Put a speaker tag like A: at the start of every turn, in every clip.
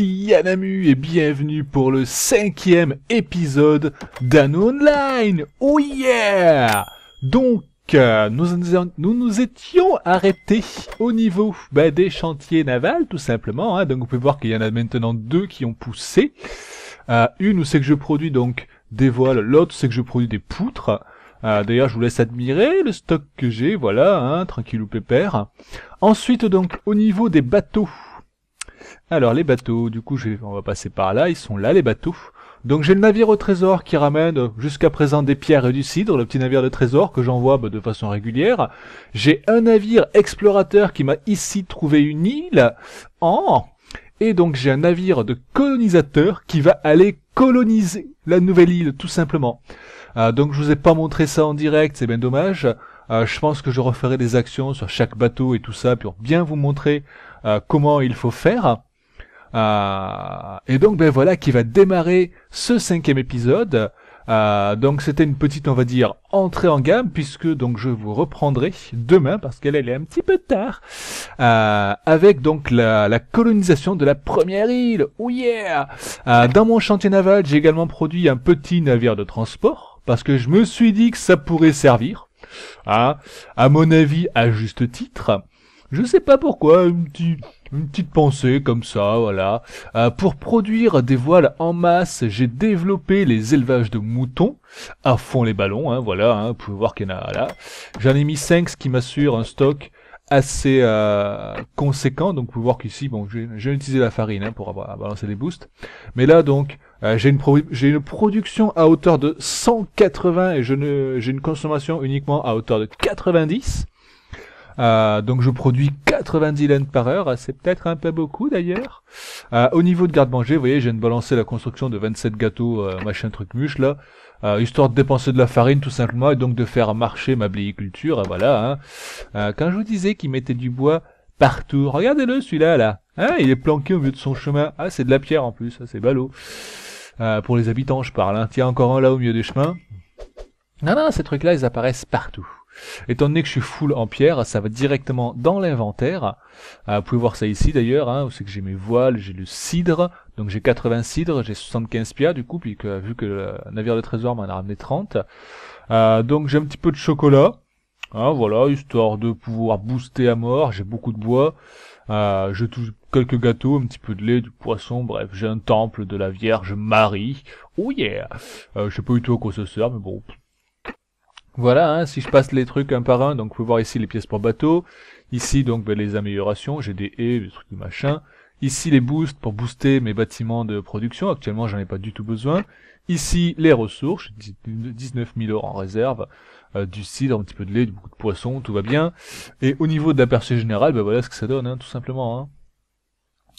A: ici Yanamu et bienvenue pour le cinquième épisode d'Anno Online. Oh yeah Donc, euh, nous, nous, nous étions arrêtés au niveau ben, des chantiers navals, tout simplement. Hein. Donc, vous pouvez voir qu'il y en a maintenant deux qui ont poussé. Euh, une une, c'est que je produis donc des voiles. L'autre, c'est que je produis des poutres. Euh, D'ailleurs, je vous laisse admirer le stock que j'ai, voilà, hein, tranquille ou pépère. Ensuite, donc, au niveau des bateaux, alors les bateaux, du coup je on va passer par là, ils sont là les bateaux. Donc j'ai le navire au trésor qui ramène jusqu'à présent des pierres et du cidre, le petit navire de trésor que j'envoie bah, de façon régulière. J'ai un navire explorateur qui m'a ici trouvé une île en... Et donc j'ai un navire de colonisateur qui va aller coloniser la nouvelle île tout simplement. Euh, donc je vous ai pas montré ça en direct, c'est bien dommage. Euh, je pense que je referai des actions sur chaque bateau et tout ça pour bien vous montrer euh, comment il faut faire. Euh, et donc ben voilà qui va démarrer ce cinquième épisode. Euh, donc c'était une petite, on va dire, entrée en gamme, puisque donc je vous reprendrai demain, parce qu'elle est un petit peu tard, euh, avec donc la, colonisation de la première île. Oh Dans mon chantier naval, j'ai également produit un petit navire de transport, parce que je me suis dit que ça pourrait servir, hein, à mon avis à juste titre je sais pas pourquoi, une petite, pensée comme ça, voilà. Euh, pour produire des voiles en masse, j'ai développé les élevages de moutons, à fond les ballons, hein, voilà, hein, vous pouvez voir qu'il y en a là. J'en ai mis 5, ce qui m'assure un stock assez euh, conséquent, donc vous pouvez voir qu'ici, bon, j'ai utilisé la farine hein, pour avoir, balancer les boosts, mais là donc, euh, j'ai une, une, production à hauteur de 180 et j'ai une consommation uniquement à hauteur de 90, euh, donc je produis 90 laines par heure, c'est peut-être un peu beaucoup d'ailleurs. Euh, au niveau de garde-manger, vous voyez, je viens de balancer la construction de 27 gâteaux, euh, machin truc mûche, là, euh, histoire de dépenser de la farine tout simplement et donc de faire marcher ma bléiculture, voilà. Hein. quand je vous disais qu'il mettait du bois partout, regardez-le celui-là là, hein, il est planqué au milieu de son chemin. Ah, c'est de la pierre en plus, c'est ballot. pour les habitants, je parle. Hein. Tiens, encore un là au milieu des chemins. Non, non, ces trucs-là, ils apparaissent partout. Étant donné que je suis full en pierre, ça va directement dans l'inventaire. Euh, vous pouvez voir ça ici d'ailleurs, hein, c'est que j'ai mes voiles, j'ai le cidre, donc j'ai 80 cidres, j'ai 75 pierres du coup, puis vu que le navire de trésor m'en a ramené 30. Euh, donc j'ai un petit peu de chocolat, hein, voilà, histoire de pouvoir booster à mort, j'ai beaucoup de bois. Euh, je quelques gâteaux, un petit peu de lait, du poisson, bref, j'ai un temple de la Vierge Marie. Oh yeah euh, Je sais pas du tout à quoi ça sert, mais bon, voilà, hein, si je passe les trucs un par un, donc vous pouvez voir ici les pièces pour bateau, ici donc ben, les améliorations, j'ai des haies, des trucs du machin, ici les boosts pour booster mes bâtiments de production, actuellement j'en ai pas du tout besoin, ici les ressources, 19 000 euros en réserve, euh, du cidre, un petit peu de lait, beaucoup de poisson, tout va bien, et au niveau d'aperçu général, ben voilà ce que ça donne, hein, tout simplement. Hein.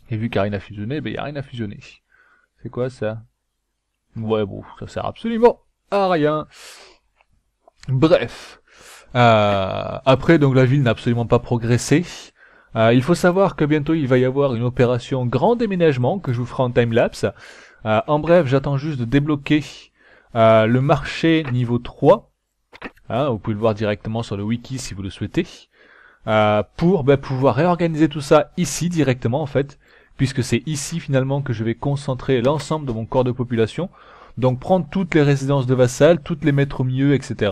A: Et vu qu'il n'y a rien à fusionner, ben il n'y a rien à fusionner. C'est quoi ça Ouais bon, ça sert absolument à rien. Bref. Euh, après, donc la ville n'a absolument pas progressé. Euh, il faut savoir que bientôt il va y avoir une opération grand déménagement que je vous ferai en timelapse, euh, en bref, j'attends juste de débloquer le marché niveau 3. Hein, vous pouvez le voir directement sur le wiki si vous le souhaitez. pour ben, pouvoir réorganiser tout ça ici directement en fait. Puisque c'est ici finalement que je vais concentrer l'ensemble de mon corps de population. Donc prendre toutes les résidences de vassal, toutes les mettre au milieu, etc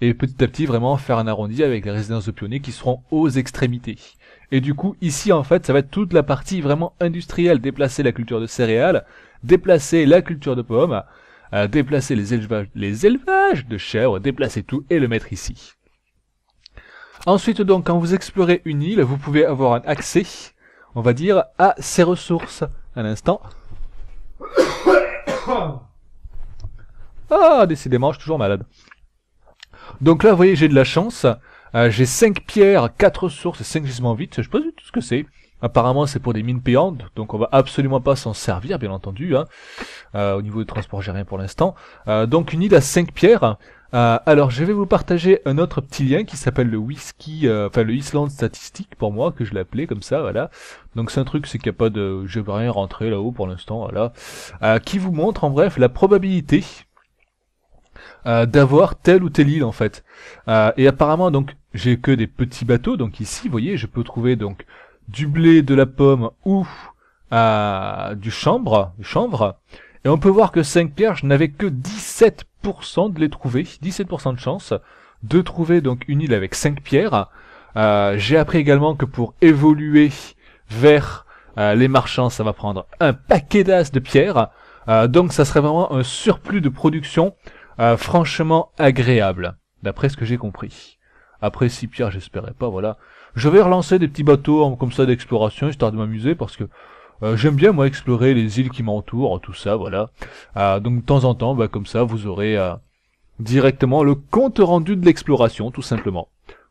A: et petit à petit vraiment faire un arrondi avec les résidences de pionniers qui seront aux extrémités. Et du coup, ici en fait, ça va être toute la partie vraiment industrielle, déplacer la culture de céréales, déplacer la culture de pommes, euh, déplacer les élevages, les élevages de chèvres, déplacer tout et le mettre ici. Ensuite donc, quand vous explorez une île, vous pouvez avoir un accès, on va dire, à ses ressources. Un instant. Ah, décidément, je suis toujours malade. Donc là, vous voyez, j'ai de la chance. Euh, j'ai 5 pierres, 4 sources et 5 gisements vides. Je ne sais pas du tout ce que c'est. Apparemment, c'est pour des mines payantes, donc on va absolument pas s'en servir, bien entendu, hein. Euh, au niveau du transport j'ai rien pour l'instant. Euh, donc une île à 5 pierres. alors, je vais vous partager un autre petit lien qui s'appelle le whisky, enfin le Island statistique pour moi, que je l'appelais comme ça, voilà. Donc c'est un truc, c'est qu'il n'y a pas de... je vais rien rentrer là-haut pour l'instant, voilà. qui vous montre, en bref, la probabilité euh, d'avoir telle ou telle île en fait. Euh, et apparemment donc j'ai que des petits bateaux, donc ici vous voyez je peux trouver donc du blé, de la pomme ou euh, du chanvre, du chanvre. Et on peut voir que 5 pierres je n'avais que 17% de les trouver, 17% de chance de trouver donc une île avec 5 pierres. j'ai appris également que pour évoluer vers les marchands, ça va prendre un paquet d'as de pierres. donc ça serait vraiment un surplus de production euh, franchement agréable, d'après ce que j'ai compris. Après si Pierre, j'espérais pas, voilà. Je vais relancer des petits bateaux hein, comme ça d'exploration, histoire de m'amuser, parce que euh, j'aime bien moi explorer les îles qui m'entourent, tout ça, voilà. Euh, donc de temps en temps, bah, comme ça, vous aurez directement le compte rendu de l'exploration, tout simplement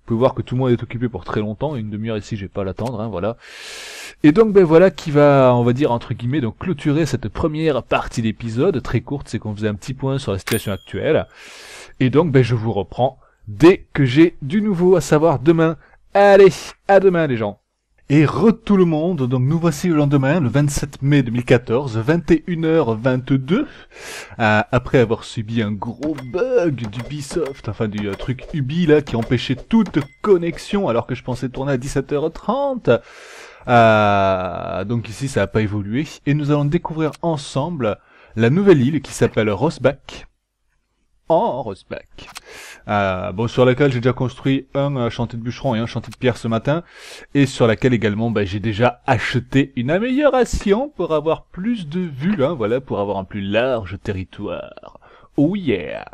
A: pouvez voir que tout le monde est occupé pour très longtemps, une demi-heure ici, je vais pas l'attendre, hein, voilà. Et donc ben voilà qui va, on va dire entre guillemets, donc clôturer cette première partie d'épisode, très courte, c'est qu'on faisait un petit point sur la situation actuelle. Et donc ben je vous reprends dès que j'ai du nouveau, à savoir demain. Allez, à demain les gens et re tout le monde, donc nous voici le lendemain, le 27 mai 2014, 21h22, euh, après avoir subi un gros bug d'Ubisoft, enfin du euh, truc Ubi là, qui empêchait toute connexion alors que je pensais tourner à 17h30. Euh, donc ici ça n'a pas évolué, et nous allons découvrir ensemble la nouvelle île qui s'appelle Rosbach. Oh, Rosbach euh, bon, sur laquelle j'ai déjà construit un euh, chantier de bûcheron et un chantier de pierre ce matin, et sur laquelle également bah, j'ai déjà acheté une amélioration pour avoir plus de vues, hein, voilà, pour avoir un plus large territoire. Oh yeah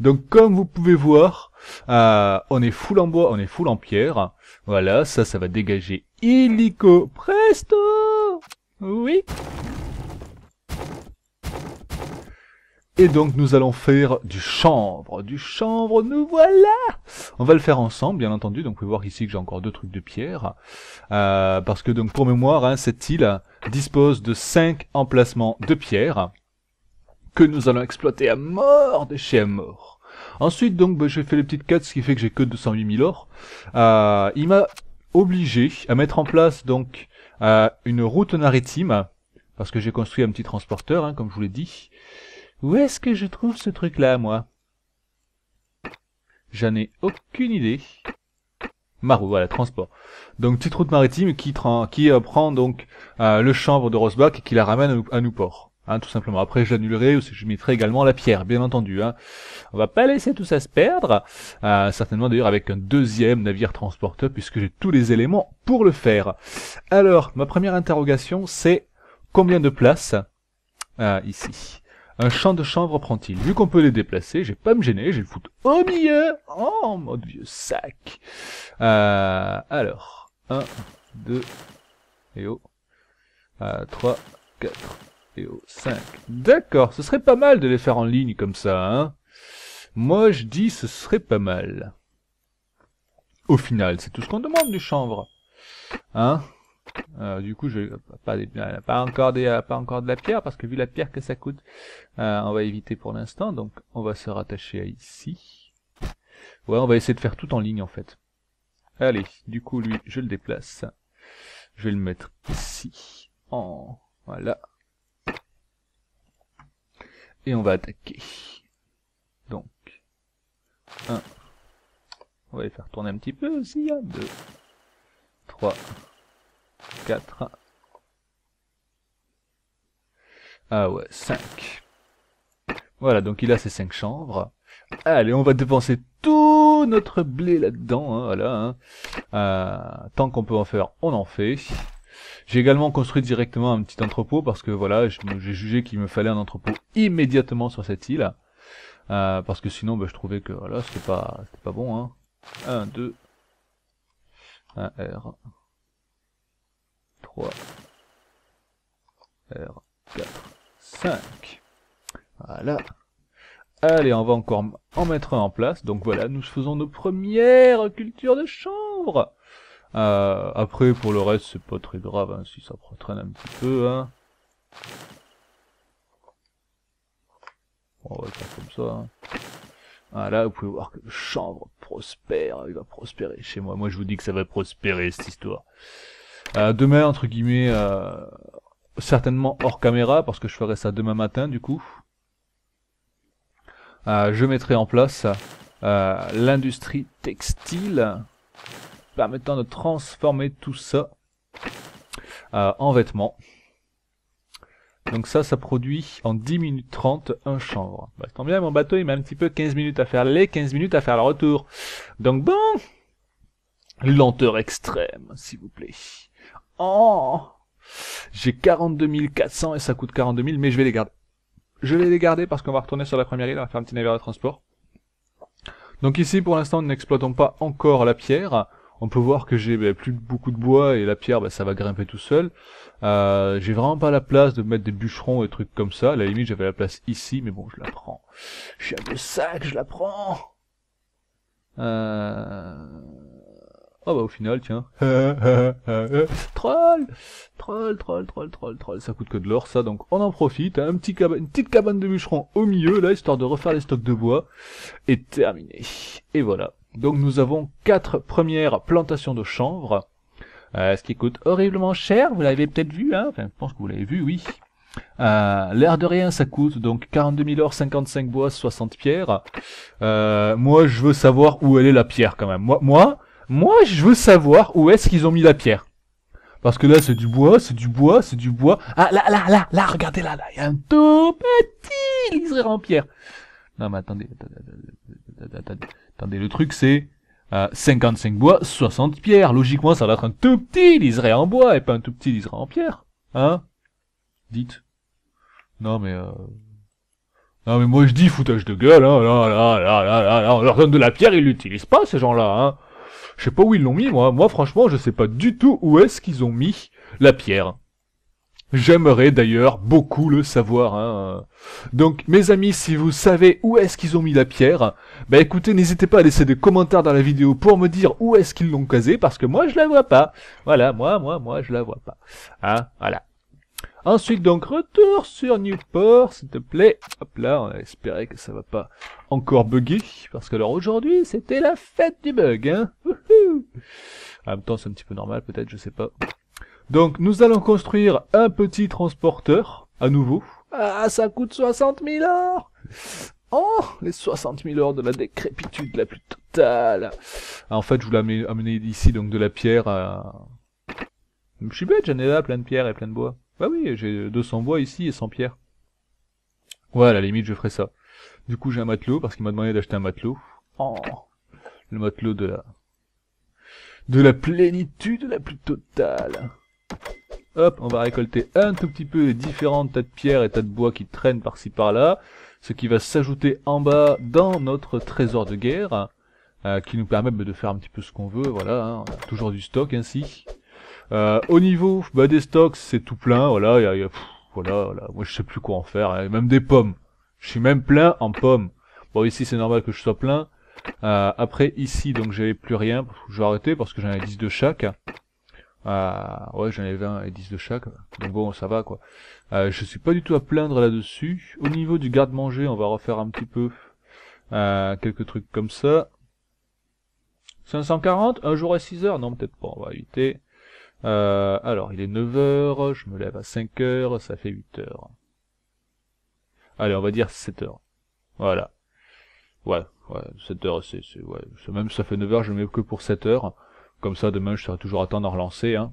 A: Donc comme vous pouvez voir, euh, on est full en bois, on est full en pierre. Voilà, ça, ça va dégager illico presto Oui Et donc nous allons faire du chanvre. Du chanvre, nous voilà On va le faire ensemble, bien entendu. Donc vous pouvez voir ici que j'ai encore deux trucs de pierre. Euh, parce que donc pour mémoire, hein, cette île dispose de cinq emplacements de pierre que nous allons exploiter à mort de chez à mort. Ensuite, donc, bah, j'ai fait les petites cuts, ce qui fait que j'ai que 208 000 or. il m'a obligé à mettre en place, donc, euh, une route maritime, parce que j'ai construit un petit transporteur, hein, comme je vous l'ai dit. Où est-ce que je trouve ce truc-là, moi J'en ai aucune idée. Marou, voilà, transport. Donc petite route maritime qui, qui euh, prend donc euh, le chanvre de Rosbach et qui la ramène à, Newport. Hein, tout simplement. Après, j'annulerai ou je mettrai également la pierre, bien entendu. Hein. On va pas laisser tout ça se perdre. Euh, certainement d'ailleurs avec un deuxième navire transporteur, puisque j'ai tous les éléments pour le faire. Alors, ma première interrogation, c'est combien de places ici un champ de chanvre prend-il Vu qu'on peut les déplacer, j'ai pas me gêner, J'ai le foutre au milieu oh, mon vieux sac euh, Alors, 1, 2, et oh, euh, 3, 4, et oh, 5. D'accord, ce serait pas mal de les faire en ligne comme ça, hein Moi je dis ce serait pas mal. Au final, c'est tout ce qu'on demande du chanvre. Hein euh, du coup, je pas, euh, encore euh, pas encore de la pierre parce que vu la pierre que ça coûte, on va éviter pour l'instant. Donc, on va se rattacher à ici. Ouais, on va essayer de faire tout en ligne en fait. Allez, du coup, lui, je le déplace. Je vais le mettre ici. En voilà. Et on va attaquer. Donc, 1. On va les faire tourner un petit peu aussi. 1, 2, 3. 4. Ah ouais, 5. Voilà, donc il a ses 5 chambres Allez, on va dépenser tout notre blé là-dedans, hein, voilà. Hein. Euh, tant qu'on peut en faire, on en fait. J'ai également construit directement un petit entrepôt parce que voilà, j'ai jugé qu'il me fallait un entrepôt immédiatement sur cette île. Euh, parce que sinon, bah, je trouvais que voilà, c'était pas, pas bon. 1, 2, 1, R, R4, 5. Voilà. Allez, on va encore en mettre un en place. Donc voilà, nous faisons nos premières cultures de chanvre. Euh, après, pour le reste, c'est pas très grave hein, si ça traîne un petit peu. Hein. On va faire comme ça. Hein. Voilà, vous pouvez voir que le chanvre prospère. Il va prospérer chez moi. Moi, je vous dis que ça va prospérer, cette histoire. Euh, demain, entre guillemets, euh, certainement hors caméra, parce que je ferai ça demain matin du coup. Euh, je mettrai en place l'industrie textile permettant de transformer tout ça en vêtements. Donc ça, ça produit en 10 minutes 30 un chanvre. Bah, tant bien, mon bateau, il met un petit peu 15 minutes à faire les 15 minutes à faire le retour. Donc bon, lenteur extrême, s'il vous plaît. Oh J'ai 42 400 et ça coûte 42 000, mais je vais les garder. Je vais les garder parce qu'on va retourner sur la première île, on va faire un petit navire de transport. Donc ici, pour l'instant, nous n'exploitons pas encore la pierre. On peut voir que j'ai ben, plus beaucoup de bois et la pierre, ben, ça va grimper tout seul. Euh, j'ai vraiment pas la place de mettre des bûcherons et trucs comme ça. À la limite, j'avais la place ici, mais bon, je la prends. Je suis un peu sac, je la prends. Euh... Ah bah au final, tiens. troll Troll, troll, troll, troll, troll. Ça coûte que de l'or, ça, donc on en profite. Hein. Un petit une petite cabane de bûcheron au milieu, là, histoire de refaire les stocks de bois. Et terminé. Et voilà. Donc nous avons quatre premières plantations de chanvre. Euh, ce qui coûte horriblement cher, vous l'avez peut-être vu, hein enfin je pense que vous l'avez vu, oui. Euh, l'air de rien, ça coûte donc 42 000 or, 55 bois, 60 pierres. Euh, moi, je veux savoir où elle est la pierre quand même. Moi, moi moi, je veux savoir où est-ce qu'ils ont mis la pierre. Parce que là, c'est du bois, c'est du bois, c'est du bois. Ah, là, là, là, là, regardez là, là, il y a un tout petit liseré en pierre. Non, mais attendez, attendez, attendez, attendez le truc, c'est 55 euh, bois, 60 pierres. Logiquement, ça va être un tout petit liseré en bois et pas un tout petit liseré en pierre. Hein Dites. Non, mais... Euh... Non, mais moi, je dis foutage de gueule, hein. Là, là, là, là, là, là, on leur donne de la pierre, ils l'utilisent pas, ces gens-là, hein. Je sais pas où ils l'ont mis, moi. Moi, franchement, je sais pas du tout où est-ce qu'ils ont mis la pierre. J'aimerais d'ailleurs beaucoup le savoir. Hein. Donc mes amis, si vous savez où est-ce qu'ils ont mis la pierre, bah écoutez, n'hésitez pas à laisser des commentaires dans la vidéo pour me dire où est-ce qu'ils l'ont casé, parce que moi je la vois pas. Voilà, moi, moi, moi, je la vois pas. Hein, voilà. Ensuite, donc, retour sur Newport, s'il te plaît. Hop là, on a espéré que ça va pas encore bugger, parce que alors aujourd'hui, c'était la fête du bug, hein. en même temps, c'est un petit peu normal, peut-être, je sais pas. Donc, nous allons construire un petit transporteur, à nouveau. Ah, ça coûte 60 000 or Oh, les 60 000 or de la décrépitude la plus totale. en fait, je voulais amener, d'ici ici donc de la pierre à... Je suis bête, j'en ai là, plein de pierres et plein de bois. Bah oui, j'ai 200 bois ici et 100 pierres. Voilà, à la limite, je ferai ça. Du coup, j'ai un matelot, parce qu'il m'a demandé d'acheter un matelot. Oh, le matelot de la... De la plénitude la plus totale. Hop, on va récolter un tout petit peu les différents tas de pierres et tas de bois qui traînent par-ci par-là. Ce qui va s'ajouter en bas dans notre trésor de guerre. Euh, qui nous permet de faire un petit peu ce qu'on veut, voilà. Hein. toujours du stock ainsi. Euh, au niveau bah, des stocks, c'est tout plein. Voilà, y a, voilà, voilà, moi je sais plus quoi en faire. Hein. Même des pommes. Je suis même plein en pommes. Bon, ici c'est normal que je sois plein. Euh, après ici, donc j'avais plus rien. Je vais arrêter parce que j'en ai 10 de chaque. Euh, ouais, j'en ai 20 et 10 de chaque. Donc bon, ça va quoi. Euh, je suis pas du tout à plaindre là-dessus. Au niveau du garde-manger, on va refaire un petit peu quelques trucs comme ça. 540, un jour à 6 heures Non, peut-être pas, on va éviter. Euh, alors, il est 9h, je me lève à 5h, ça fait 8h. Allez, on va dire 7h. Voilà. Ouais, ouais, 7h, c'est... Ouais. Même si ça fait 9h, je ne mets que pour 7h. Comme ça, demain, je serai toujours à temps d'en relancer. Hein.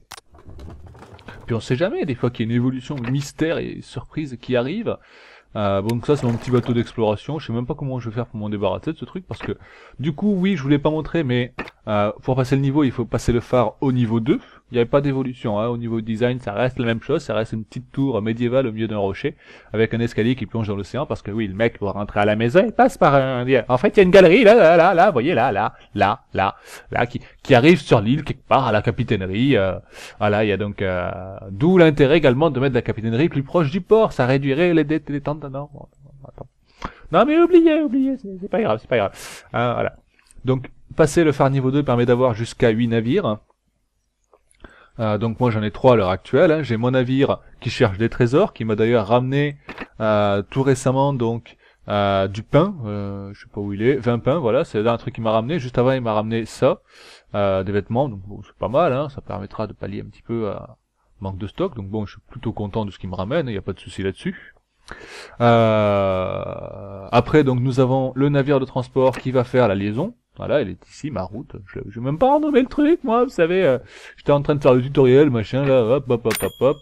A: Puis on sait jamais, des fois qu'il y a une évolution mystère et surprise qui arrive. Euh, bon, donc ça c'est mon petit bateau d'exploration. Je sais même pas comment je vais faire pour m'en débarrasser de ce truc parce que du coup oui je voulais pas montrer mais euh, pour passer le niveau il faut passer le phare au niveau 2. Il n'y avait pas d'évolution hein. au niveau design, ça reste la même chose, ça reste une petite tour médiévale au milieu d'un rocher avec un escalier qui plonge dans l'océan parce que oui, le mec pour rentrer à la maison, il passe par un en fait, il y a une galerie là là là là, voyez là là là là là qui qui arrive sur l'île quelque part à la capitainerie euh, voilà, il y a donc euh, d'où l'intérêt également de mettre la capitainerie plus proche du port, ça réduirait les dettes les non. mais oubliez, oubliez, c'est pas grave, c'est pas grave. Hein, voilà. Donc passer le phare niveau 2 permet d'avoir jusqu'à 8 navires. Euh, donc moi j'en ai trois à l'heure actuelle. Hein. J'ai mon navire qui cherche des trésors, qui m'a d'ailleurs ramené euh, tout récemment donc euh, du pain. je sais pas où il est, 20 pains, voilà, c'est un truc qu'il m'a ramené. Juste avant il m'a ramené ça, des vêtements, donc bon, c'est pas mal, hein. ça permettra de pallier un petit peu à manque de stock. Donc bon, je suis plutôt content de ce qu'il me ramène, il n'y a pas de souci là-dessus. après donc nous avons le navire de transport qui va faire la liaison. Voilà, elle est ici, ma route. Je vais même pas renommer le truc, moi, vous savez. Euh, j'étais en train de faire le tutoriel, machin, là, hop, hop, hop, hop, hop.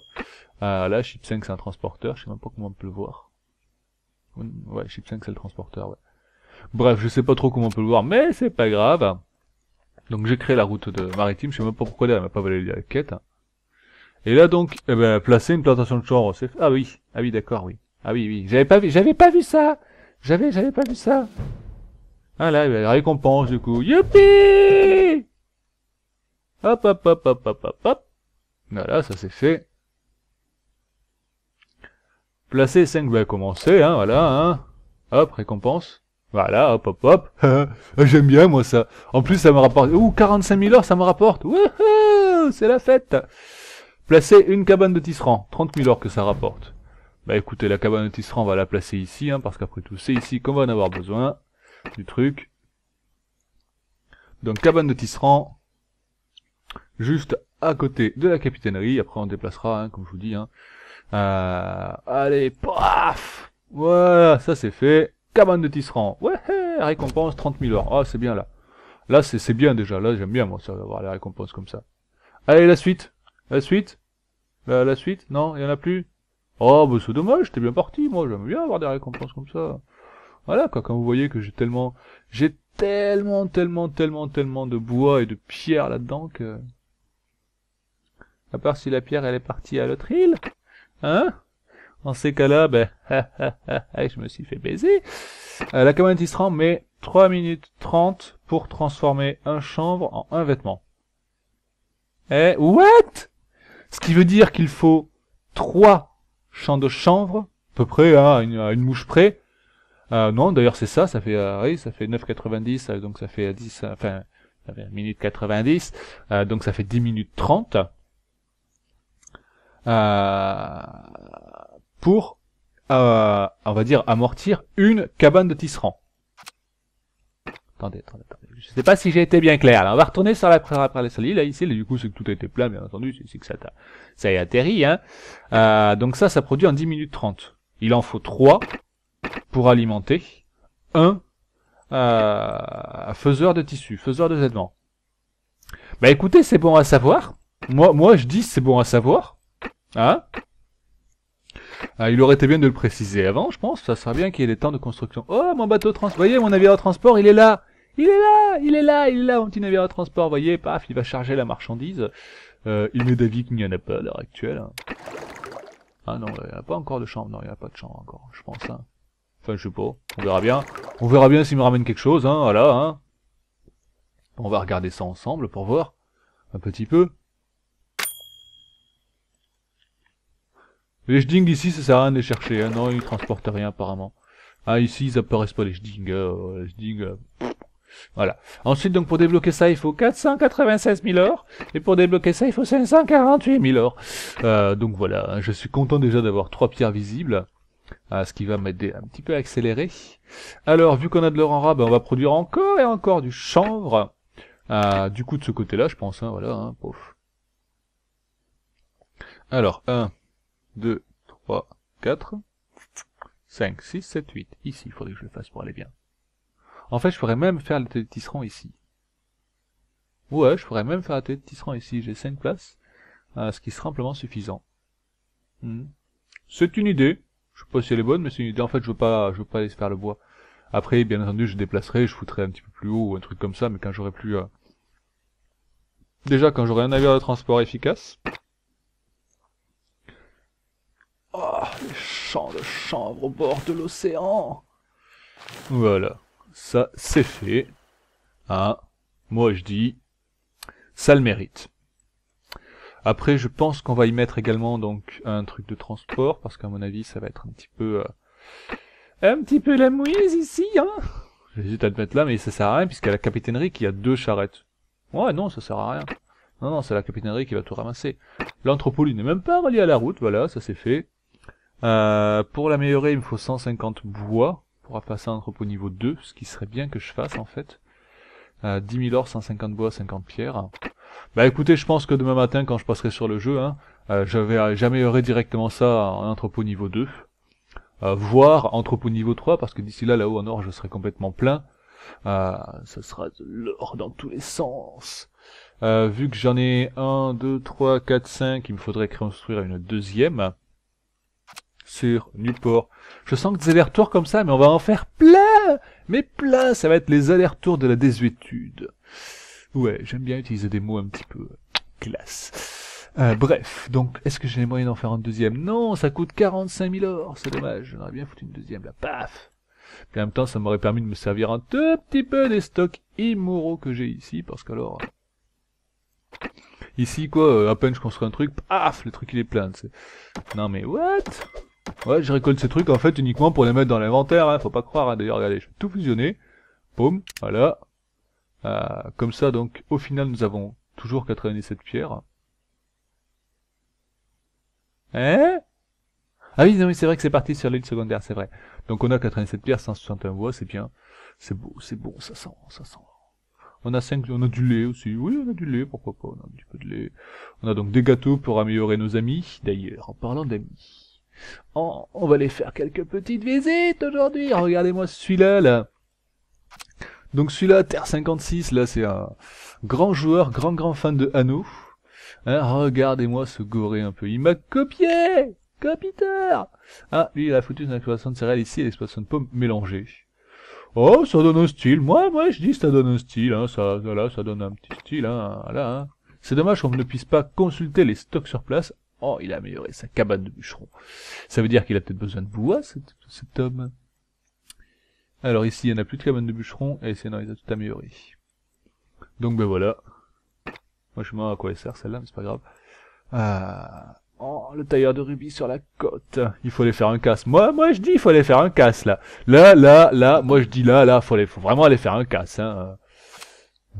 A: Ah, là, Ship 5, c'est un transporteur. Je sais même pas comment on peut le voir. Ouais, Ship 5, c'est le transporteur, ouais. Bref, je sais pas trop comment on peut le voir, mais c'est pas grave. Donc j'ai créé la route de maritime, je sais même pas pourquoi elle m'a pas validé la quête. Et là donc, eh ben, placer une plantation de en c'est... Ah oui, ah oui, d'accord, oui. Ah oui, oui, j'avais pas vu, j'avais pas vu ça J'avais, j'avais pas vu ça ah là, la récompense du coup. Youpi Hop, hop, hop, hop, hop, hop, hop. Voilà, ça c'est fait. Placer 5 va commencer, hein, voilà, hein. Hop, récompense. Voilà, hop, hop, hop. J'aime bien, moi, ça. En plus, ça me rapporte... Ouh, 45 000 heures, ça me rapporte. Wouhou C'est la fête Placer une cabane de tisserand. 30 000 heures que ça rapporte. Bah écoutez, la cabane de tisserand, on va la placer ici, hein, parce qu'après tout, c'est ici qu'on va en avoir besoin du truc. Donc cabane de tisserand, juste à côté de la capitainerie. Après on déplacera, hein, comme je vous dis. Hein. Euh, allez, paf Voilà, ça c'est fait. Cabane de tisserand. Ouais, récompense 30 000 or. Ah, c'est bien là. Là, c'est bien déjà. Là, j'aime bien moi ça d'avoir les récompenses comme ça. Allez, la suite. La suite la, suite Non, il y en a plus Oh, bah c'est dommage, t'es bien parti moi. J'aime bien avoir des récompenses comme ça. Voilà quoi, quand vous voyez que j'ai tellement, j'ai tellement, tellement, tellement, tellement de bois et de pierre là-dedans que... À part si la pierre elle est partie à l'autre île, hein En ces cas-là, ben, je me suis fait baiser. Euh, la se rend, mais 3 minutes 30 pour transformer un chanvre en un vêtement. Eh, what Ce qui veut dire qu'il faut 3 champs de chanvre, à peu près hein, à une mouche près, euh, non, d'ailleurs c'est ça, ça fait euh, oui, ça fait 9,90, euh, donc ça fait 10, enfin 90, donc ça fait 10 minutes 30 pour, on va dire, amortir une cabane de tisserand. Attendez, attendez, attendez. Je sais pas si j'ai été bien clair. Alors on va retourner sur la après Là, ici, du coup, c'est que tout était plat, bien entendu. C'est que ça, a, ça atterri. Hein. donc ça, ça produit en 10 minutes 30. Il en faut 3 pour alimenter un euh, faiseur de tissu, faiseur de vêtements. Bah écoutez, c'est bon à savoir. Moi, moi je dis c'est bon à savoir. Hein ah, il aurait été bien de le préciser avant, je pense. Ça serait bien qu'il y ait des temps de construction. Oh, mon bateau transport. Voyez, mon navire de transport, il est là. Il est là, il est là, il est là, mon petit navire de transport. Voyez, paf, il va charger la marchandise. il euh, m'est d'avis qu'il n'y en a pas à l'heure actuelle. Hein. Ah non, il n'y a pas encore de chambre. Non, il n'y a pas de chambre encore, je pense. Hein. Enfin, je sais pas. On verra bien. On verra bien s'il me ramène quelque chose, hein, voilà, hein. On va regarder ça ensemble pour voir. Un petit peu. Les Jding ici, ça sert à rien de les chercher. Hein. Non, ils transportent rien apparemment. Ah, ici, ils apparaissent pas les Jding. Euh, les Jding euh, voilà. Ensuite, donc, pour débloquer ça, il faut 496 000 or. Et pour débloquer ça, il faut 548 000 or. Euh, donc voilà, hein. je suis content déjà d'avoir trois pierres visibles. Ah, ce qui va m'aider un petit peu à accélérer. Alors, vu qu'on a de l'or en on va produire encore et encore du chanvre. Ah, du coup, de ce côté-là, je pense, hein, voilà, hein, Alors, 1, 2, 3, 4, 5, 6, 7, 8. Ici, il faudrait que je le fasse pour aller bien. En fait, je pourrais même faire le tisserand ici. Ouais, je pourrais même faire un de tisserand ici. J'ai 5 places, euh, ce qui sera amplement suffisant. Hmm. C'est une idée. Je sais pas si elle est bonne, mais c'est une idée. En fait, je veux pas, je veux pas aller se faire le bois. Après, bien entendu, je déplacerai, je foutrai un petit peu plus haut ou un truc comme ça, mais quand j'aurai plus... Euh, déjà, quand j'aurai un navire de transport efficace... Oh, les champs de chanvre au bord de l'océan Voilà, ça, c'est fait. Hein Moi, je dis, ça le mérite. Après, je pense qu'on va y mettre également donc un truc de transport, parce qu'à mon avis, ça va être un petit peu... Euh, un petit peu la mouise ici, hein J'hésite à le mettre là, mais ça sert à rien, puisqu'à la capitainerie qui a deux charrettes. Ouais, non, ça sert à rien. Non, non, c'est la capitainerie qui va tout ramasser. L'entrepôt, il n'est même pas relié à la route, voilà, ça c'est fait. Euh, pour l'améliorer, il me faut 150 bois pour passer à l'entrepôt niveau 2, ce qui serait bien que je fasse, en fait. Euh, 10 000 or, 150 bois, 50 pierres. Bah écoutez, je pense que demain matin, quand je passerai sur le jeu, hein, euh, j'améliorerai directement ça en entrepôt niveau 2, euh, voire entrepôt niveau 3, parce que d'ici là, là-haut en or, je serai complètement plein. ça euh, sera de l'or dans tous les sens. vu que j'en ai 1, 2, 3, 4, 5, il me faudrait construire une deuxième sur Newport. Je sens que des allers-retours comme ça, mais on va en faire plein Mais plein Ça va être les allers-retours de la désuétude. Ouais, j'aime bien utiliser des mots un petit peu euh, classe. Euh, bref, donc, est-ce que j'ai les moyens d'en faire un deuxième Non, ça coûte 45 000 or, c'est dommage. J'aurais bien foutu une deuxième, là, paf Puis en même temps, ça m'aurait permis de me servir un tout petit peu des stocks immoraux que j'ai ici, parce qu'alors... Ici, quoi, euh, à peine je construis un truc, paf, le truc il est plein, tu Non mais what Ouais, je récolte ces trucs, en fait, uniquement pour les mettre dans l'inventaire, hein, faut pas croire, hein. D'ailleurs, regardez, je vais tout fusionner. Boum, voilà, euh, comme ça, donc, au final, nous avons toujours 97 pierres. Hein Ah oui, non, c'est vrai que c'est parti sur l'île secondaire, c'est vrai. Donc on a 87 pierres, 161 voix, c'est bien. C'est beau, c'est bon, ça sent, ça sent. On a 5, on a du lait aussi. Oui, on a du lait, pourquoi pas, on a un petit peu de lait. On a donc des gâteaux pour améliorer nos amis. D'ailleurs, en parlant d'amis, on, va aller faire quelques petites visites aujourd'hui. Regardez-moi celui-là, là. Donc celui-là, Terre 56, là c'est un grand joueur, grand grand fan de Hano. Hein, Regardez-moi ce goré un peu, il m'a copié Copiteur Ah, lui il a foutu une exploitation de céréales ici et l'exploitation de pommes mélangées. Oh, ça donne un style, moi moi je dis ça donne un style, hein, ça, là, ça donne un petit style, hein, là. Hein. C'est dommage qu'on ne puisse pas consulter les stocks sur place. Oh, il a amélioré sa cabane de bûcheron. Ça veut dire qu'il a peut-être besoin de bois, cet homme. Alors ici, il n'y en a plus de cabane de bûcheron, et c'est non, ils ont tout amélioré. Donc ben voilà. Moi je sais à quoi elle sert celle-là, mais c'est pas grave. Euh, oh, le tailleur de rubis sur la côte. Il faut aller faire un casse. Moi, moi je dis, il faut aller faire un casse là. Là, là, là, moi je dis là, là, faut, faut vraiment aller faire un casse. Hein. Euh,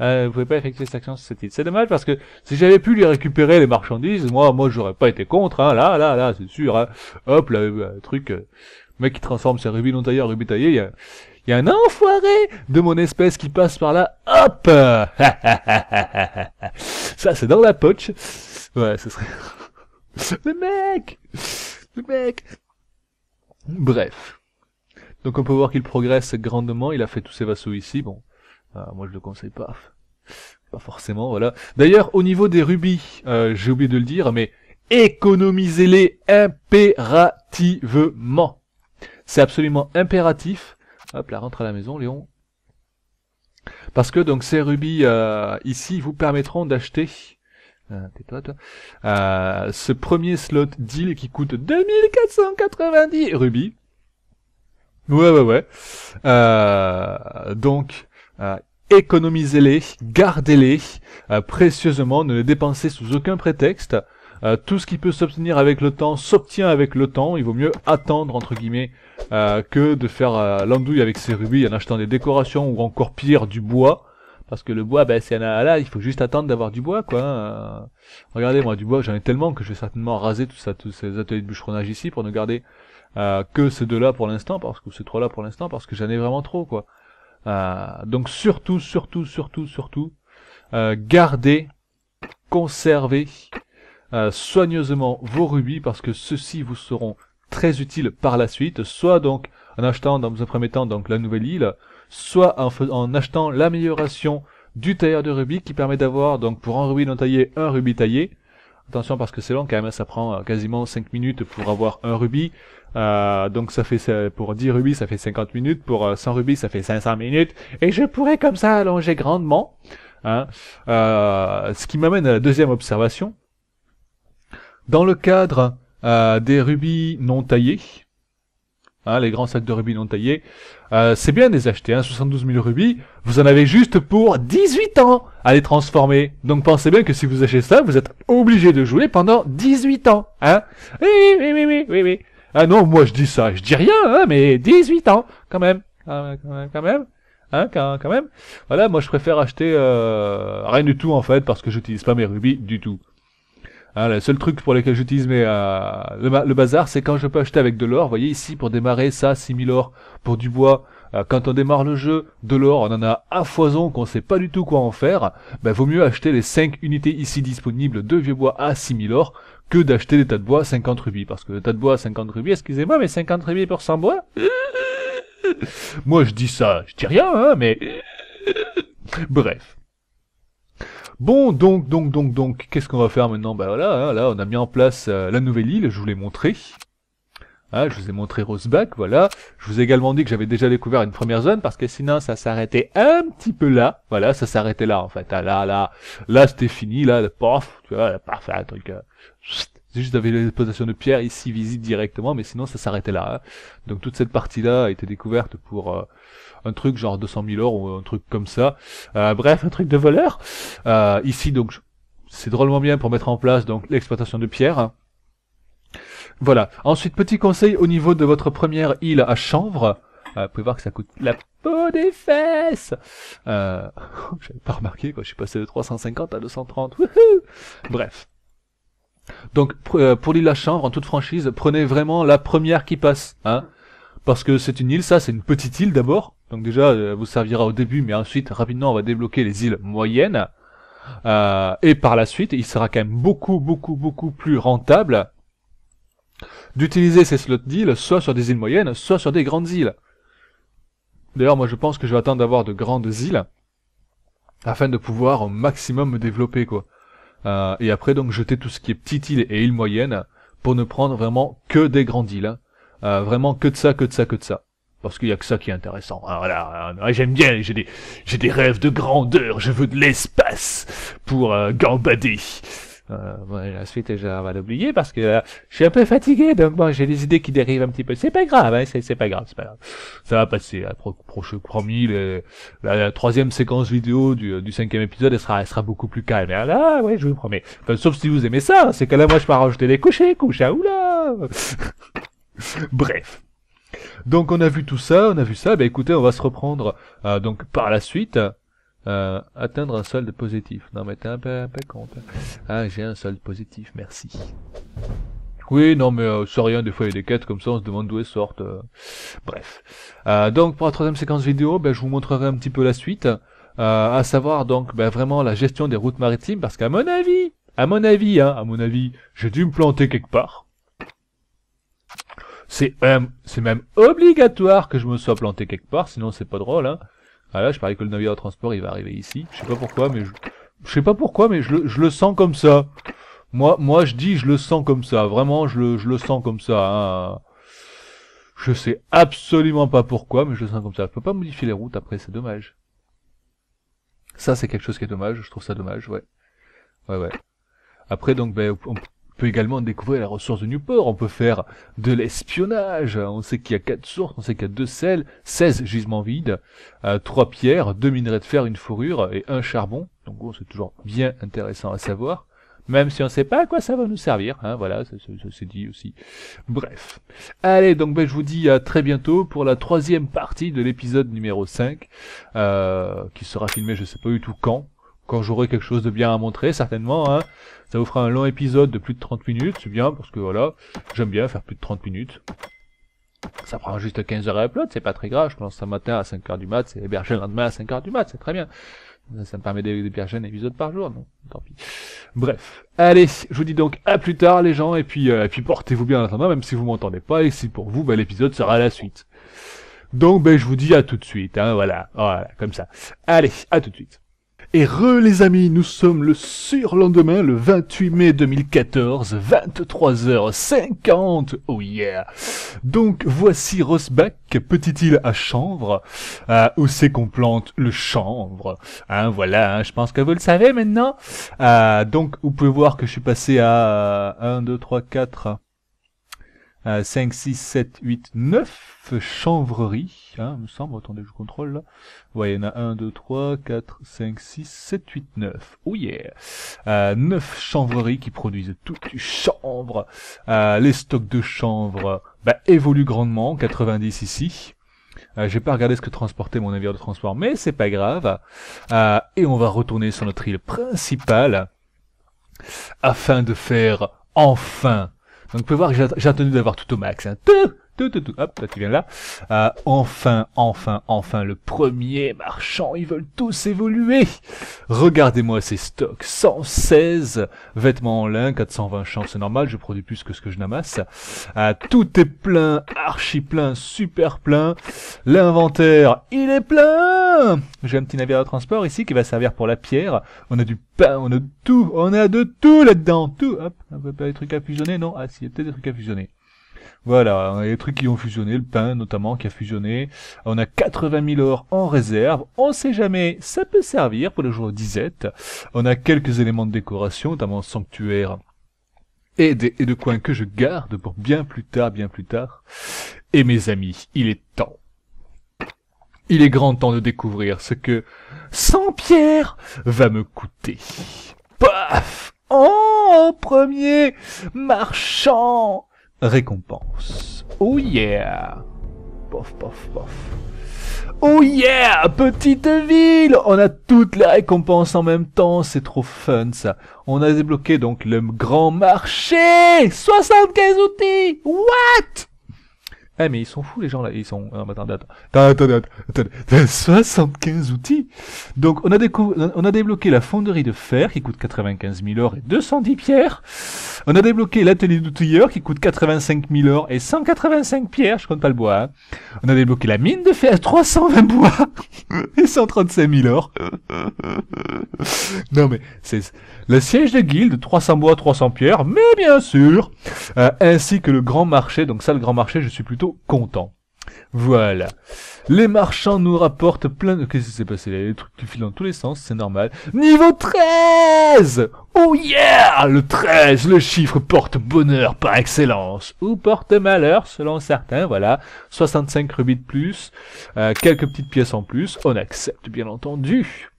A: euh, vous pouvez pas effectuer cette action sur cette île. C'est dommage parce que si j'avais pu lui récupérer les marchandises, moi, moi, j'aurais pas été contre. Hein. Là, là, là, c'est sûr. Hein. Hop, là, euh, truc. Euh, mec qui transforme ses rubis non taillés en rubis taillés, il y a, un enfoiré de mon espèce qui passe par là, hop Ça, c'est dans la poche. Ouais, ce serait... le mec Le mec Bref. Donc on peut voir qu'il progresse grandement, il a fait tous ses vassaux ici, bon, euh, moi je le conseille pas. Pas forcément, voilà. D'ailleurs, au niveau des rubis, euh, j'ai oublié de le dire, mais économisez-les impérativement. C'est absolument impératif. Hop là, rentre à la maison, Léon. Parce que donc ces rubis euh, ici vous permettront d'acheter euh, toi, toi. Euh, ce premier slot deal qui coûte 2490 rubis. Ouais ouais ouais. Euh, donc économisez-les, gardez-les précieusement, ne les dépensez sous aucun prétexte. Euh, tout ce qui peut s'obtenir avec le temps s'obtient avec le temps. Il vaut mieux attendre, entre guillemets, euh, que de faire euh, l'andouille avec ses rubis en achetant des décorations ou encore pire, du bois. Parce que le bois, ben, c'est là, il faut juste attendre d'avoir du bois, quoi. Hein. regardez, moi, du bois, j'en ai tellement que je vais certainement raser tout ça, tous ces ateliers de bûcheronnage ici pour ne garder que ces deux-là pour l'instant, parce que ces trois-là pour l'instant, parce que j'en ai vraiment trop, quoi. donc surtout, surtout, surtout, surtout, garder, conserver... Euh, soigneusement vos rubis parce que ceux-ci vous seront très utiles par la suite, soit donc en achetant dans un premier temps donc la nouvelle île, soit en, achetant l'amélioration du tailleur de rubis qui permet d'avoir donc pour un rubis non taillé un rubis taillé. Attention parce que c'est long quand même, hein, ça prend euh, quasiment 5 minutes pour avoir un rubis. Euh, donc ça fait pour 10 rubis ça fait 50 minutes, pour 100 rubis ça fait 500 minutes et je pourrais comme ça allonger grandement. Hein. ce qui m'amène à la deuxième observation, dans le cadre euh, des rubis non taillés, hein, les grands sacs de rubis non taillés, euh, c'est bien de les acheter, hein, 72 000 rubis, vous en avez juste pour 18 ans à les transformer. Donc pensez bien que si vous achetez ça, vous êtes obligé de jouer pendant 18 ans. Hein oui, oui, oui, oui, oui, oui. Ah non, moi je dis ça, je dis rien, hein, mais 18 ans, quand même, quand même, quand même. quand, même. Hein, voilà, moi je préfère acheter euh, rien du tout en fait parce que j'utilise pas mes rubis du tout. Hein, le seul truc pour lequel j'utilise mes, euh, le, bazar, c'est quand je peux acheter avec de l'or. Vous voyez ici, pour démarrer, ça, 6000 or. Pour du bois, euh, quand on démarre le jeu, de l'or, on en a à foison qu'on sait pas du tout quoi en faire. Ben, vaut mieux acheter les 5 unités ici disponibles de vieux bois à 6000 or que d'acheter des tas de bois 50 rubis. Parce que des tas de bois 50 rubis, excusez-moi, mais 50 rubis pour 100 bois Moi, je dis ça, je dis rien, hein, mais... Bref. Bon, donc, donc, donc, donc, qu'est-ce qu'on va faire maintenant Bah voilà, hein, là, on a mis en place euh, la nouvelle île, je vous l'ai montré. Ah, je vous ai montré Roseback, voilà. Je vous ai également dit que j'avais déjà découvert une première zone, parce que sinon, ça s'arrêtait un petit peu là. Voilà, ça s'arrêtait là, en fait. Ah, là, là, là, c'était fini, là, paf, tu vois, parfait, truc... Euh, juste avec les positions de pierre ici visite directement, mais sinon ça s'arrêtait là. Hein. Donc toute cette partie-là a été découverte pour euh, un truc genre 200 000 or ou un truc comme ça. Euh, bref, un truc de voleur. Euh, ici, donc, c'est drôlement bien pour mettre en place donc l'exploitation de pierre. Voilà. Ensuite, petit conseil au niveau de votre première île à chanvre. Euh, vous pouvez voir que ça coûte la peau des fesses. Euh, J'avais pas remarqué, quoi. Je suis passé de 350 à 230. Bref. Donc, euh, pour l'île à chanvre, en toute franchise, prenez vraiment la première qui passe, hein. Parce que c'est une île, ça, c'est une petite île d'abord. Donc déjà, elle euh, vous servira au début, mais ensuite, rapidement, on va débloquer les îles moyennes. Euh, et par la suite, il sera quand même beaucoup, beaucoup, beaucoup plus rentable d'utiliser ces slots d'îles soit sur des îles moyennes, soit sur des grandes îles. D'ailleurs, moi je pense que je vais attendre d'avoir de grandes îles afin de pouvoir au maximum me développer quoi. Euh, et après donc jeter tout ce qui est petite île et île moyenne pour ne prendre vraiment que des grandes îles. Hein. vraiment que de ça, que de ça, que de ça. Parce qu'il y a que ça qui est intéressant. Ah, voilà, ah, j'aime bien, j'ai des, j'ai des rêves de grandeur, je veux de l'espace pour euh, gambader. Euh, la suite, je vais l'oublier parce que euh, je suis un peu fatigué, donc bon, j'ai des idées qui dérivent un petit peu. C'est pas grave, hein, c'est pas grave, c'est pas grave. Ça va passer. à proche, promis, la, troisième séquence vidéo du, cinquième épisode, elle sera, elle sera beaucoup plus calme. là, ouais, je vous promets. sauf si vous aimez ça, hein, c'est que là, moi, je pars rajouter les couchers, couches à oula. Bref. Donc on a vu tout ça, on a vu ça, bah écoutez, on va se reprendre euh, donc par la suite. Euh, atteindre un solde positif. Non mais t'es un peu, Ah j'ai un solde positif, merci. Oui, non mais euh, rien, des fois il y a des quêtes comme ça, on se demande d'où elles sortent. Euh. Bref. donc pour la troisième séquence vidéo, bah, je vous montrerai un petit peu la suite. à savoir donc ben vraiment la gestion des routes maritimes, parce qu'à mon avis, à mon avis, hein, à mon avis, j'ai dû me planter quelque part. C'est même, obligatoire que je me sois planté quelque part, sinon c'est pas drôle, hein. Ah là, je parie que le navire de transport, il va arriver ici. Je sais pas pourquoi, mais je, sais pas pourquoi, mais je, le sens comme ça. Moi, moi, je dis, je le sens comme ça. Vraiment, je le, sens comme ça. Hein. Je sais absolument pas pourquoi, mais je le sens comme ça. Je peux pas modifier les routes après, c'est dommage. Ça, c'est quelque chose qui est dommage. Je trouve ça dommage, ouais. Ouais, ouais. Après, donc, ben, peut également découvrir la ressource de Newport, on peut faire de l'espionnage, on sait qu'il y a quatre sources, on sait qu'il y a deux sels, 16 gisements vides, euh, trois pierres, deux minerais de fer, une fourrure et un charbon. Donc bon, c'est toujours bien intéressant à savoir même si on ne sait pas à quoi ça va nous servir. Hein, voilà, ça, c'est dit aussi. Bref. Allez, donc ben, je vous dis à très bientôt pour la troisième partie de l'épisode numéro 5, euh, qui sera filmé je sais pas du tout quand, quand j'aurai quelque chose de bien à montrer, certainement. Hein. Ça vous fera un long épisode de plus de 30 minutes, c'est bien, parce que voilà, j'aime bien faire plus de 30 minutes. Ça prend juste 15 heures à upload, c'est pas très grave, je commence ça matin à 5h du mat, c'est hébergé le lendemain à 5h du mat, c'est très bien. Ça me permet d'héberger un épisode par jour, non Tant pis. Bref. Allez, je vous dis donc à plus tard les gens, et puis, euh, et puis portez-vous bien en attendant, même si vous m'entendez pas, et si pour vous, ben, l'épisode sera la suite. Donc ben je vous dis à tout de suite, hein, voilà, voilà, comme ça. Allez, à tout de suite. Et re les amis, nous sommes le surlendemain, le 28 mai 2014, 23h50, oh yeah Donc voici Rosbach, petite île à chanvre, euh, où c'est qu'on plante le chanvre. Hein, voilà, hein, je pense que vous le savez maintenant. Euh, donc vous pouvez voir que je suis passé à 1, 2, 3, 4... 5, 6, 7, 8, 9 chanvreries, hein, me semble, attendez, je contrôle là. Ouais, il y en a 1, 2, 3, 4, 5, 6, 7, 8, 9. Oh yeah 9 euh, chanvreries qui produisent tout du chanvre. Euh, les stocks de chanvre bah, évoluent grandement, 90 ici. Euh, j'ai pas regardé ce que transportait mon navire de transport, mais c'est pas grave. et on va retourner sur notre île principale afin de faire enfin donc vous pouvez voir que j'ai attendu d'avoir tout au max. Hein. Tout, tout, tout. Hop, là, tu viens là. Euh, enfin, enfin, enfin, le premier marchand, ils veulent tous évoluer. Regardez-moi ces stocks. 116 vêtements en lin, 420 champs, c'est normal, je produis plus que ce que je n'amasse. Euh, tout est plein, archi plein, super plein. L'inventaire, il est plein J'ai un petit navire de transport ici qui va servir pour la pierre. On a du pain, on a de tout, on a de tout là-dedans. Tout, hop, on peut pas des trucs à fusionner, non Ah si, il y a peut-être des trucs à fusionner. Voilà, a les trucs qui ont fusionné, le pain notamment qui a fusionné. On a 80 000 or en réserve. On sait jamais, ça peut servir pour le jour d'Isette. On a quelques éléments de décoration, notamment sanctuaire et, des, et de coins que je garde pour bien plus tard, bien plus tard. Et mes amis, il est temps. Il est grand temps de découvrir ce que 100 pierres va me coûter. Paf En premier marchand récompense. Oh yeah Pof, pof, pof. Oh yeah Petite ville On a toutes les récompenses en même temps, c'est trop fun ça. On a débloqué donc le grand marché 75 outils What eh, mais ils sont fous, les gens, là. Ils sont, non, attends, attends, attends, attends, attends, 75 outils. Donc, on a, on a débloqué la fonderie de fer, qui coûte 95 000 or et 210 pierres. On a débloqué l'atelier d'outilleur, qui coûte 85 000 or et 185 pierres. Je compte pas le bois, hein. On a débloqué la mine de fer, 320 bois et 135 000 or. non, mais, c'est le siège de guilde, 300 bois, 300 pierres, mais bien sûr, euh, ainsi que le grand marché. Donc ça, le grand marché, je suis plutôt content. Voilà. Les marchands nous rapportent plein de... Qu'est-ce qui s'est passé Les trucs qui filent dans tous les sens, c'est normal. Niveau 13 Oh yeah Le 13, le chiffre porte bonheur par excellence. Ou porte malheur, selon certains, voilà. 65 rubis de plus, euh, quelques petites pièces en plus, on accepte bien entendu.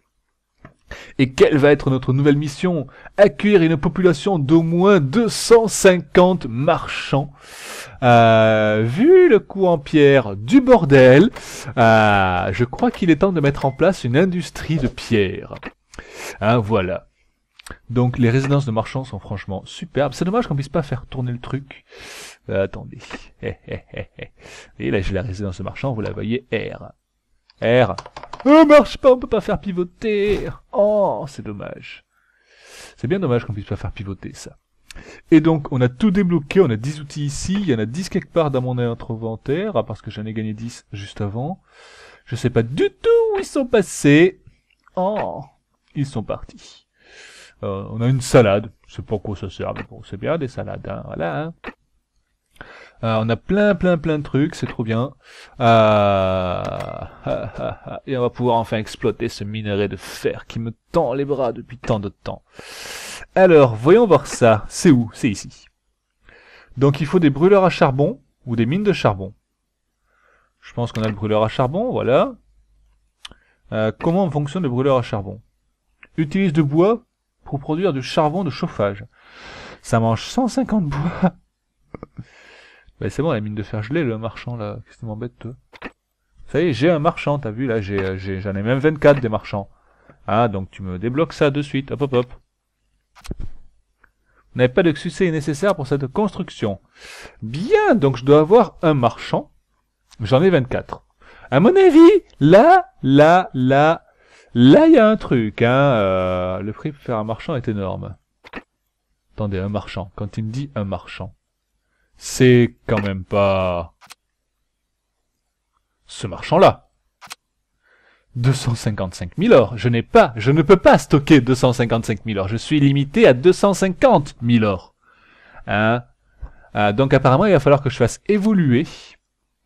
A: Et quelle va être notre nouvelle mission Accueillir une population d'au moins 250 marchands. Euh, vu le coup en pierre du bordel, euh, je crois qu'il est temps de mettre en place une industrie de pierre. Hein, voilà. Donc les résidences de marchands sont franchement superbes. C'est dommage qu'on puisse pas faire tourner le truc. Euh, attendez. Et là j'ai la résidence de marchands, vous la voyez R. R. Oh, marche pas, on peut pas faire pivoter. Oh, c'est dommage. C'est bien dommage qu'on puisse pas faire pivoter ça. Et donc, on a tout débloqué, on a 10 outils ici, il y en a 10 quelque part dans mon inventaire, parce que j'en ai gagné 10 juste avant. Je sais pas du tout où ils sont passés. Oh, ils sont partis. Euh, on a une salade, je sais pas quoi ça sert, mais bon, c'est bien des salades, hein, voilà. Hein. Euh, on a plein plein plein de trucs, c'est trop bien. Euh, et on va pouvoir enfin exploiter ce minerai de fer qui me tend les bras depuis tant de temps. Alors, voyons voir ça. C'est où C'est ici. Donc il faut des brûleurs à charbon ou des mines de charbon. Je pense qu'on a le brûleur à charbon, voilà. Euh, comment fonctionne le brûleur à charbon Utilise du bois pour produire du charbon de chauffage. Ça mange 150 bois. Bah, c'est bon, la mine de fer, gelée, le marchand, là. Qu'est-ce qui m'embête, Ça y est, j'ai un marchand, t'as vu, là, euh, j'en ai, même 24 des marchands. Ah, donc tu me débloques ça de suite. Hop, hop, hop. Vous n'avez pas de succès nécessaire pour cette construction. Bien, donc je dois avoir un marchand. J'en ai 24. À mon avis, là, là, là, là, il y a un truc. Hein. Euh, le prix pour faire un marchand est énorme. Attendez, un marchand. Quand il me dit un marchand, c'est quand même pas... Ce marchand-là. 255 000 or. Je n'ai pas, je ne peux pas stocker 255 000 or. Je suis limité à 250 000 or. Hein? Euh, donc apparemment, il va falloir que je fasse évoluer,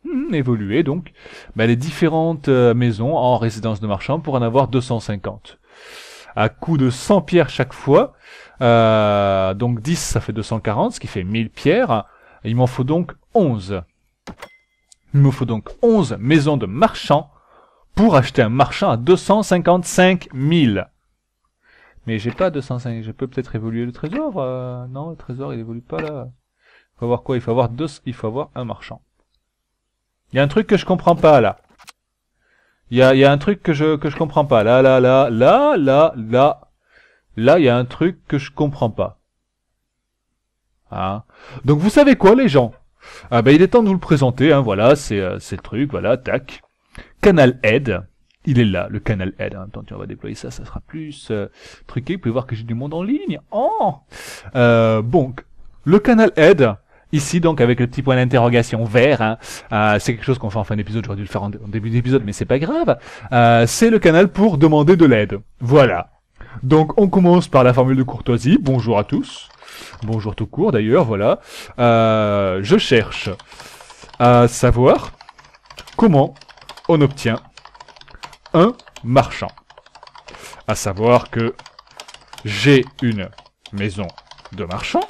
A: hmm, évoluer donc, ben, les différentes euh, maisons en résidence de marchand pour en avoir 250. À coût de 100 pierres chaque fois. Euh, donc 10, ça fait 240, ce qui fait 1000 pierres. Il m'en faut donc 11. Il me faut donc 11 maisons de marchands pour acheter un marchand à 255 000. Mais j'ai pas 205, je peux peut-être évoluer le trésor euh, Non, le trésor il évolue pas là. Il faut avoir quoi Il faut avoir deux, il faut avoir un marchand. Il y a un truc que je comprends pas là. Il y a, un truc que je, que je comprends pas. Là, là, là, là, là, là. Là, il y a un truc que je comprends pas. Hein. Donc vous savez quoi les gens ah ben, Il est temps de vous le présenter, hein, voilà, euh, c'est le truc, voilà, tac. Canal Head, il est là, le canal Head. Hein. Attends, on va déployer ça, ça sera plus euh, truqué, vous pouvez voir que j'ai du monde en ligne. Oh euh, le canal Head, ici donc avec le petit point d'interrogation vert, hein, euh, c'est quelque chose qu'on fait en fin d'épisode, j'aurais dû le faire en, début d'épisode, mais c'est pas grave, c'est le canal pour demander de l'aide. Voilà. Donc on commence par la formule de courtoisie, bonjour à tous. Bonjour tout court d'ailleurs, voilà. Euh, je cherche à savoir comment on obtient un marchand. À savoir que j'ai une maison de marchand,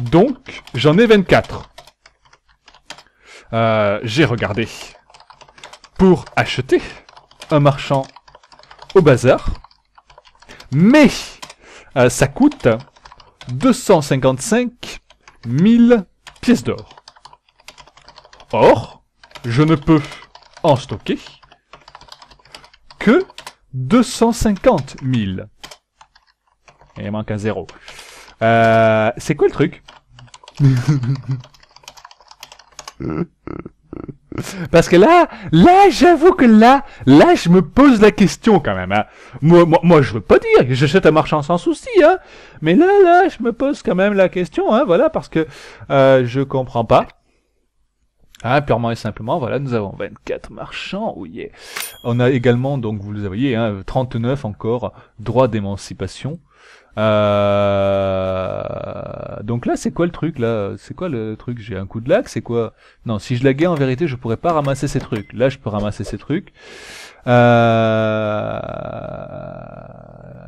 A: donc j'en ai 24. Euh, j'ai regardé pour acheter un marchand au bazar, mais euh, ça coûte 255 000 pièces d'or. Or, je ne peux en stocker que 250 000. il manque un zéro. Euh, c'est quoi le truc Parce que là, là, j'avoue que là, là, je me pose la question quand même. Hein. Moi, moi, je veux pas dire que j'achète un marchand sans souci, hein. Mais là, là, je me pose quand même la question, hein, voilà, parce que euh, je comprends pas. Hein, purement et simplement, voilà, nous avons 24 marchands, oui. On a également, donc vous le voyez, hein, 39 encore droit d'émancipation donc là, c'est quoi le truc là C'est quoi le truc J'ai un coup de lac, c'est quoi Non, si je laguais en vérité, je pourrais pas ramasser ces trucs. Là, je peux ramasser ces trucs. Euh...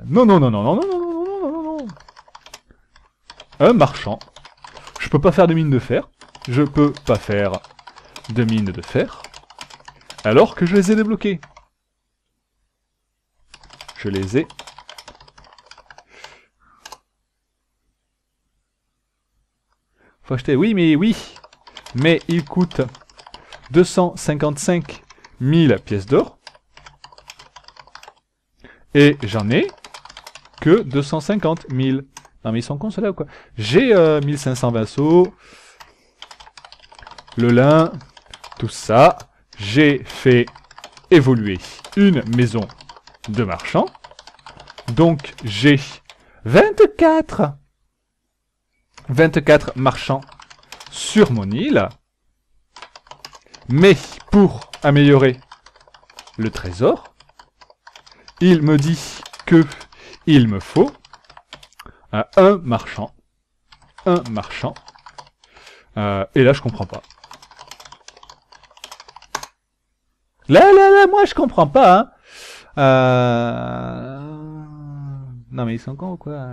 A: Non, non, non, non, non, non, non, non, non, non, Un marchand. Je peux pas faire de mine de fer. Je peux pas faire de mine de fer. Alors que je les ai débloqués. Je les ai Oui, mais oui. Mais il coûte 255 000 pièces d'or. Et j'en ai que 250 000. Non mais ils sont cons là ou quoi J'ai 1500 euh, vassaux. Le lin. Tout ça. J'ai fait évoluer une maison de marchand. Donc j'ai 24 24 marchands sur mon île. Mais pour améliorer le trésor, il me dit que il me faut un marchand. Un marchand. Euh, et là, je comprends pas. Là, là, là, moi, je comprends pas. Hein. Euh, non, mais ils sont cons, quoi.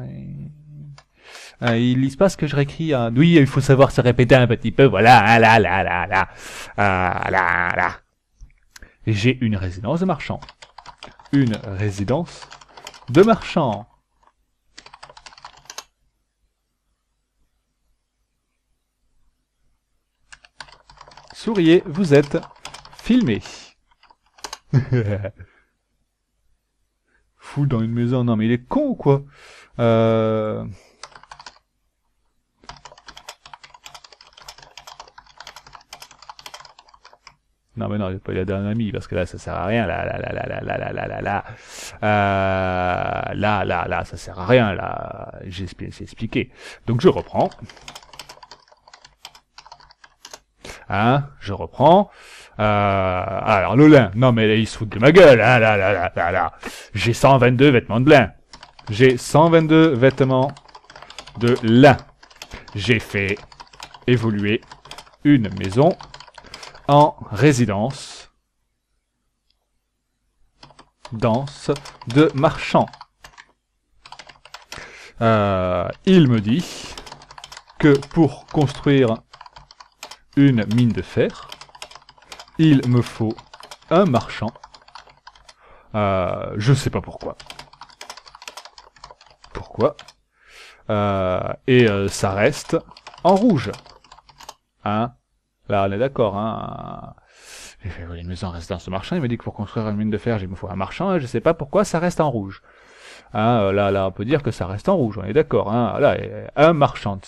A: Euh, il se pas ce que je réécris. Hein. Oui, il faut savoir se répéter un petit peu. Voilà, ah là, là, là, là, ah là, là. J'ai une résidence de marchand. Une résidence de marchand. Souriez, vous êtes filmé. Fou dans une maison, non mais il est con ou quoi euh... Non, mais non, j'ai pas la dernière amie, parce que là, ça sert à rien, là, là, là, là, là, là, là, là, là. Euh, là, là, là, ça sert à rien, là. J'ai expliqué. Donc, je reprends. Hein, je reprends. alors, le lin. Non, mais là, il se fout de ma gueule, ah là, là, là, là, là. J'ai 122 vêtements de lin. J'ai 122 vêtements de lin. J'ai fait évoluer une maison en résidence danse de marchand. Euh, il me dit que pour construire une mine de fer, il me faut un marchand. Euh, je sais pas pourquoi. Pourquoi euh, Et euh, ça reste en rouge. Hein Là, on est d'accord, hein. J'ai fait, une maison reste dans ce marchand. Il m'a dit que pour construire une mine de fer, il me faut un marchand. Je sais pas pourquoi ça reste en rouge. Hein, euh, là, là, on peut dire que ça reste en rouge. On est d'accord, hein. Là, un marchand.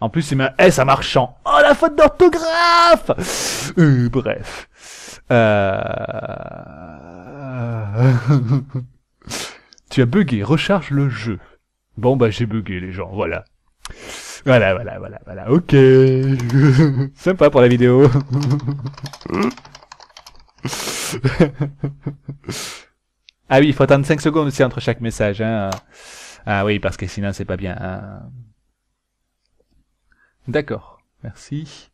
A: En plus, il met un S à marchand. Oh, la faute d'orthographe! Euh, bref. Euh, tu as bugué. Recharge le jeu. Bon, bah, j'ai bugué, les gens. Voilà. Voilà, voilà, voilà, voilà. Ok. Sympa pour la vidéo. ah oui, il faut attendre 5 secondes aussi entre chaque message. Hein. Ah oui, parce que sinon c'est pas bien. Hein. D'accord, merci.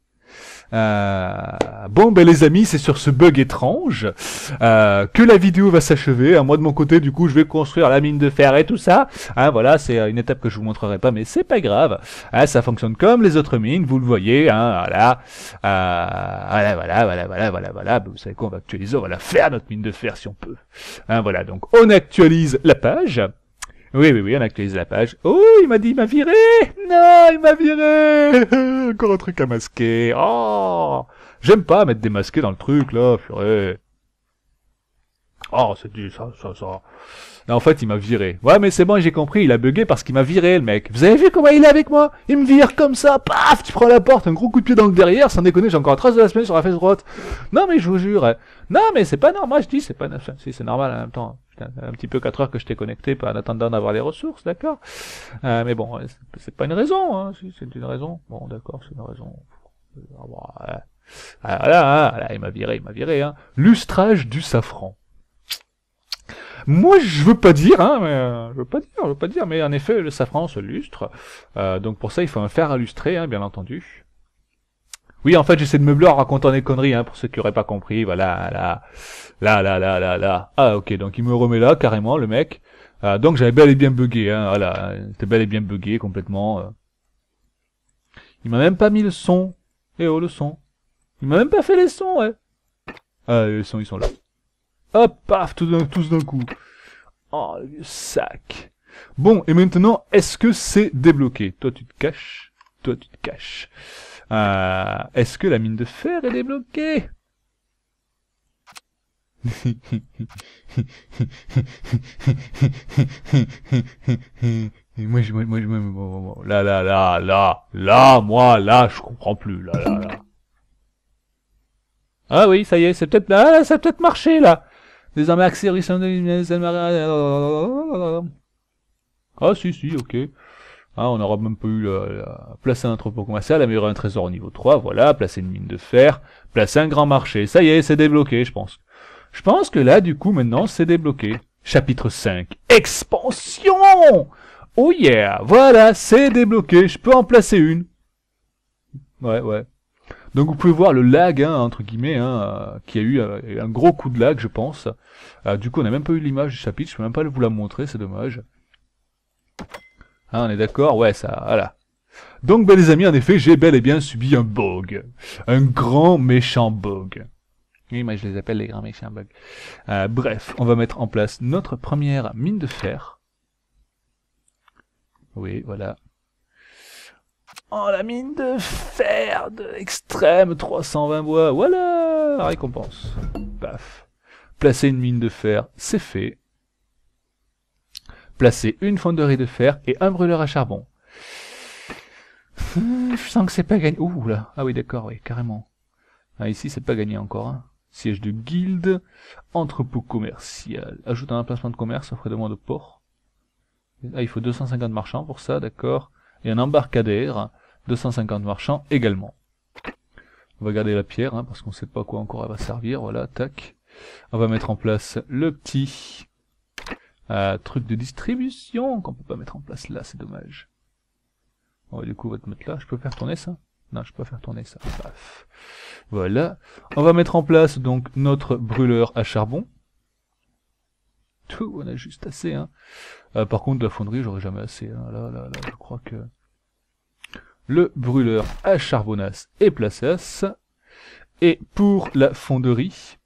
A: Euh, bon, ben les amis, c'est sur ce bug étrange euh, que la vidéo va s'achever. Hein, moi de mon côté, du coup, je vais construire la mine de fer et tout ça. Hein, voilà, c'est euh, une étape que je vous montrerai pas, mais c'est pas grave. Hein, ça fonctionne comme les autres mines, vous le voyez. Hein, voilà, euh, voilà, voilà, voilà, voilà, voilà, vous savez quoi, on va actualiser, on va faire notre mine de fer si on peut. voilà, donc on actualise la page. Oui, oui, oui, on actualise la page. Oh, il m'a dit, il m'a viré Non, il m'a viré Encore un truc à masquer. Oh J'aime pas mettre des masqués dans le truc, là, purée. Oh, c'est du ça, ça, ça. en fait, il m'a viré. Ouais, mais c'est bon, j'ai compris, il a bugué parce qu'il m'a viré, le mec. Vous avez vu comment il est avec moi Il me vire comme ça, paf, tu prends la porte, un gros coup de pied dans le derrière, sans déconner, j'ai encore un trace de la semaine sur la fesse droite. Non, mais je vous jure. Hein. Non, mais c'est pas normal, je dis, c'est pas... Si, c'est normal en même temps un petit peu 4 heures que je t'ai connecté en attendant d'avoir les ressources, d'accord euh, Mais bon, c'est pas une raison, hein, c'est une raison. Bon, d'accord, c'est une raison. Euh, euh, ah, voilà, hein, là, il m'a viré, il m'a viré. Hein. Lustrage du safran. Moi, je veux pas dire, hein, je veux pas dire, je veux pas dire, mais en effet, le safran se lustre. donc pour ça, il faut un fer à lustrer, hein, bien entendu. Oui, en fait, j'essaie de meubler en racontant des conneries, hein, pour ceux qui auraient pas compris. Voilà, là, là, là, là, là, là. Ah, ok, donc il me remet là, carrément, le mec. Ah, donc j'avais bel et bien bugué, hein, voilà. C'était bel et bien bugué, complètement. Euh. Il m'a même pas mis le son. Eh oh, le son. Il m'a même pas fait les sons, ouais. Ah, les sons, ils sont là. Hop, paf, tous d'un, coup. Oh, le sac. Bon, et maintenant, est-ce que c'est débloqué Toi, tu te caches. Toi, tu te caches. Euh, Est-ce que la mine de fer est débloquée moi, je, moi, moi, moi, là, là, là, là, là, moi, là, je comprends plus, là, là, Ah oui, ça y est, c'est peut-être, là, ah, ça peut-être marché, là. Désormais, accès, Ah, si, si, ok. Hein, on aura même pas eu la... placer un entrepôt commercial, améliorer un trésor au niveau 3, voilà, placer une mine de fer, placer un grand marché. Ça y est, c'est débloqué, je pense. Je pense que là, du coup, maintenant, c'est débloqué. Chapitre 5. Expansion Oh yeah Voilà, c'est débloqué, je peux en placer une. Ouais, ouais. Donc vous pouvez voir le lag, hein, entre guillemets, hein, euh, qui a eu euh, un gros coup de lag, je pense. Euh, du coup, on n'a même pas eu l'image du chapitre, je peux même pas vous la montrer, c'est dommage. Ah, on est d'accord Ouais, ça, voilà. Donc, ben, les amis, en effet, j'ai bel et bien subi un bug. Un grand méchant bug. Oui, moi, je les appelle les grands méchants bugs. Euh, bref, on va mettre en place notre première mine de fer. Oui, voilà. Oh, la mine de fer de l'extrême 320 bois. Voilà Récompense. Paf. Placer une mine de fer, c'est fait placer une fonderie de fer et un brûleur à charbon. Hum, je sens que c'est pas gagné. Ouh là, ah oui d'accord, oui, carrément. Ah, ici c'est pas gagné encore. Hein. Siège de guilde, entrepôt commercial, ajoute un emplacement de commerce, offrez de moins de port. Ah, il faut 250 marchands pour ça, d'accord. Et un embarcadère, 250 marchands également. On va garder la pierre, hein, parce qu'on sait pas quoi encore elle va servir, voilà, tac. On va mettre en place le petit un euh, truc de distribution qu'on peut pas mettre en place là, c'est dommage. Bah, du coup, on va te mettre là. Je peux faire tourner ça Non, je peux pas faire tourner ça. Paf. Voilà. On va mettre en place donc notre brûleur à charbon. Tout, on a juste assez. Hein. Euh, par contre, la fonderie, j'aurais jamais assez. Hein. Là, là, là, je crois que... Le brûleur à charbonasse est placé Et pour la fonderie,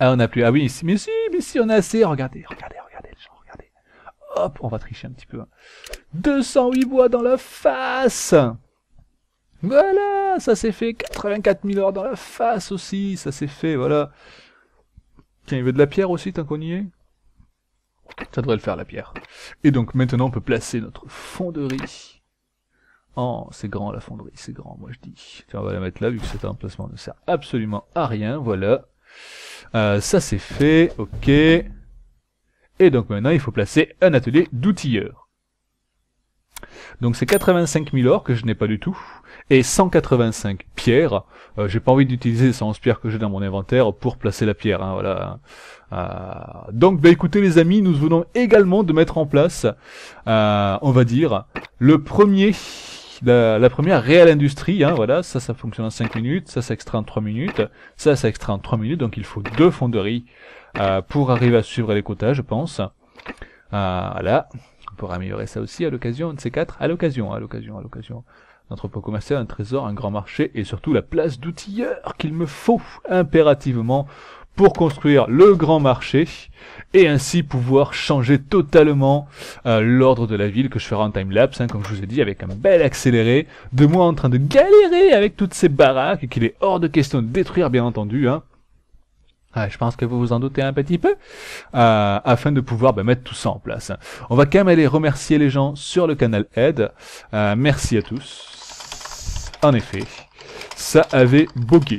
A: ah, on a plus. Ah oui, mais si, mais si, on a assez. Regardez, regardez, regardez, les gens, regardez. Hop, on va tricher un petit peu. 208 hein. bois dans la face Voilà, ça s'est fait. 84 000 or dans la face aussi, ça s'est fait, voilà. Tiens, il veut de la pierre aussi, tant qu'on Ça devrait le faire, la pierre. Et donc, maintenant, on peut placer notre fonderie. Oh, c'est grand, la fonderie, c'est grand, moi je dis. Tiens, on va la mettre là, vu que cet emplacement ne sert absolument à rien, voilà. Euh, ça c'est fait, ok. Et donc maintenant il faut placer un atelier d'outilleur. Donc c'est 85 000 or que je n'ai pas du tout, et 185 pierres. Euh, j'ai pas envie d'utiliser les 111 pierres que j'ai dans mon inventaire pour placer la pierre, hein, voilà. Euh, donc bah écoutez les amis, nous venons également de mettre en place, on va dire, le premier la, première, réelle industrie, hein, voilà, ça, ça fonctionne en 5 minutes, ça, ça extrait en 3 minutes, ça, ça extrait en 3 minutes, donc il faut deux fonderies euh, pour arriver à suivre les quotas, je pense. Euh, voilà, on pourra améliorer ça aussi à l'occasion, de ces quatre, à l'occasion, à l'occasion, à l'occasion. L'entrepôt commercial, un trésor, un grand marché, et surtout la place d'outilleur qu'il me faut impérativement pour construire le grand marché et ainsi pouvoir changer totalement euh, l'ordre de la ville que je ferai en time-lapse, hein, comme je vous ai dit, avec un bel accéléré, de moi en train de galérer avec toutes ces baraques qu'il est hors de question de détruire, bien entendu. Hein. je pense que vous vous en doutez un petit peu, euh, afin de pouvoir bah, mettre tout ça en place. On va quand même aller remercier les gens sur le canal Aide. Euh, merci à tous. En effet, ça avait bogué.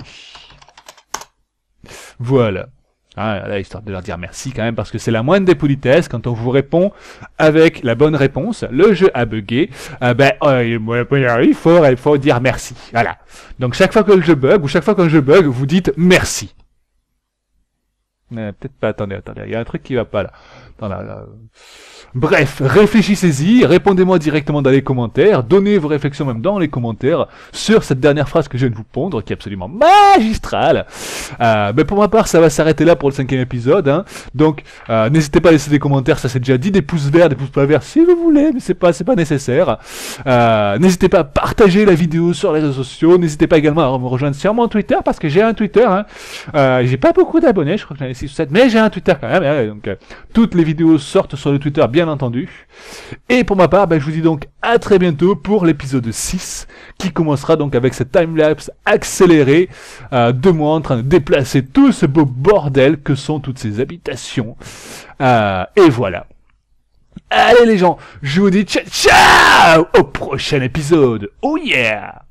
A: Voilà. Ah, là, histoire de leur dire merci quand même, parce que c'est la moindre des politesses quand on vous répond avec la bonne réponse. Le jeu a bugué. Ah, ben, oh, il faut, il faut dire merci. Voilà. Donc chaque fois que le jeu bug ou chaque fois que jeu bug, vous dites merci peut-être pas. Attendez, attendez, il y a un truc qui va pas là. Bref, réfléchissez-y, répondez-moi directement dans les commentaires, donnez vos réflexions même dans les commentaires sur cette dernière phrase que je viens de vous pondre, qui est absolument magistrale. Euh, mais pour ma part, ça va s'arrêter là pour le cinquième épisode. Hein. Donc, euh, n'hésitez pas à laisser des commentaires, ça c'est déjà dit, des pouces verts, des pouces pas verts, si vous voulez, mais c'est pas, c'est pas nécessaire. Euh, n'hésitez pas à partager la vidéo sur les réseaux sociaux, n'hésitez pas également à me rejoindre sur mon Twitter, parce que j'ai un Twitter. Hein. j'ai pas beaucoup d'abonnés, je crois que j'en ai mais j'ai un Twitter quand même. Hein, donc, euh, toutes les vidéos sortent sur le Twitter, bien entendu. Et pour ma part, ben, je vous dis donc à très bientôt pour l'épisode 6, qui commencera donc avec cette timelapse lapse accélérée euh, de moi en train de déplacer tout ce beau bordel que sont toutes ces habitations. Euh, et voilà. Allez les gens, je vous dis ciao ciao au prochain épisode. Oh yeah